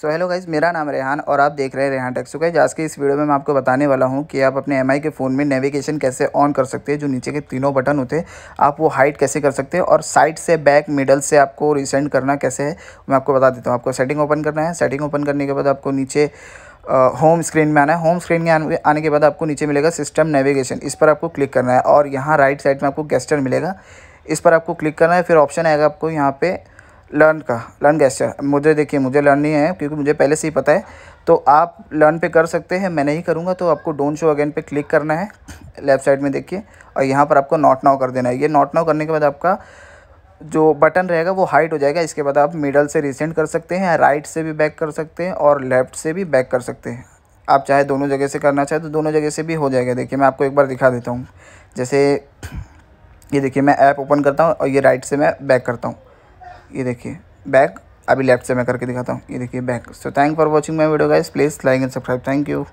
so hello guys मेरा नाम रेहान और आप देख रहे हैं रेहान टेक्सो गाइज आज के इस वीडियो में मैं आपको बताने वाला हूं कि आप अपने एम के फ़ोन में नेविगेशन कैसे ऑन कर सकते हैं जो नीचे के तीनों बटन होते हैं आप वो हाइट कैसे कर सकते हैं और साइड से बैक मिडल से आपको रिसेंड करना कैसे है मैं आपको बता देता हूँ आपको सेटिंग ओपन करना है सेटिंग ओपन करने के बाद आपको नीचे होम स्क्रीन में आना है होम स्क्रीन में आने के बाद आपको नीचे मिलेगा सिस्टम नेविगेशन इस पर आपको क्लिक करना है और यहाँ राइट साइड में आपको गेस्टर मिलेगा इस पर आपको क्लिक करना है फिर ऑप्शन आएगा आपको यहाँ पर लर्न का लर्न गैस्चर मुझे देखिए मुझे लर्न नहीं है क्योंकि मुझे पहले से ही पता है तो आप लर्न पे कर सकते हैं मैं नहीं करूँगा तो आपको डोंट शो अगेन पे क्लिक करना है लेफ्ट साइड में देखिए और यहाँ पर आपको नॉट नाउ कर देना है ये नॉट नाउ करने के बाद आपका जो बटन रहेगा वो हाइट हो जाएगा इसके बाद आप मिडल से रिसेंट कर सकते हैं राइट से भी बैक कर सकते हैं और लेफ़्ट से भी बैक कर सकते हैं आप चाहे दोनों जगह से करना चाहे तो दोनों जगह से भी हो जाएगा देखिए मैं आपको एक बार दिखा देता हूँ जैसे ये देखिए मैं ऐप ओपन करता हूँ और ये राइट से मैं बैक करता हूँ ये देखिए बैक अभी लेफ्ट से मैं करके दिखाता हूँ ये देखिए back so thank for watching my video guys please like and subscribe thank you